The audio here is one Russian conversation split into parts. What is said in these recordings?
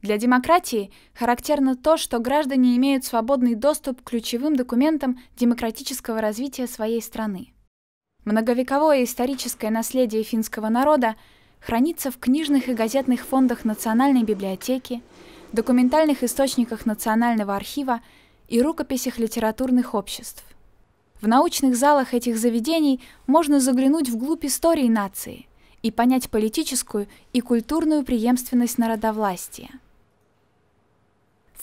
Для демократии характерно то, что граждане имеют свободный доступ к ключевым документам демократического развития своей страны. Многовековое историческое наследие финского народа хранится в книжных и газетных фондах Национальной библиотеки, документальных источниках Национального архива и рукописях литературных обществ. В научных залах этих заведений можно заглянуть вглубь истории нации и понять политическую и культурную преемственность народовластия –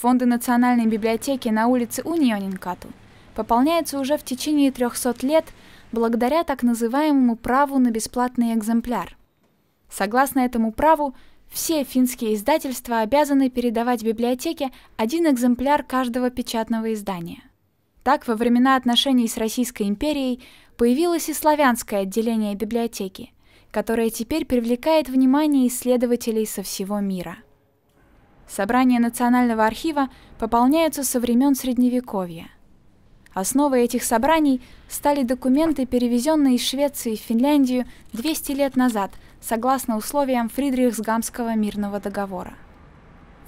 фонда Национальной библиотеки на улице Унионинкату пополняется уже в течение 300 лет благодаря так называемому праву на бесплатный экземпляр. Согласно этому праву, все финские издательства обязаны передавать библиотеке один экземпляр каждого печатного издания. Так, во времена отношений с Российской империей появилось и славянское отделение библиотеки, которое теперь привлекает внимание исследователей со всего мира. Собрания Национального архива пополняются со времен Средневековья. Основой этих собраний стали документы, перевезенные из Швеции в Финляндию 200 лет назад, согласно условиям Фридрихсгамского мирного договора.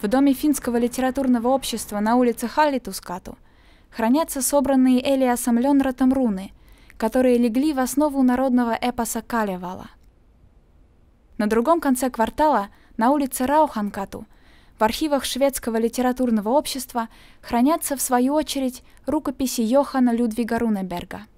В доме финского литературного общества на улице Халитускату хранятся собранные Элиасом Ленратом руны, которые легли в основу народного эпоса Калевала. На другом конце квартала, на улице Рауханкату – в архивах шведского литературного общества хранятся, в свою очередь, рукописи Йохана Людвига Рунеберга –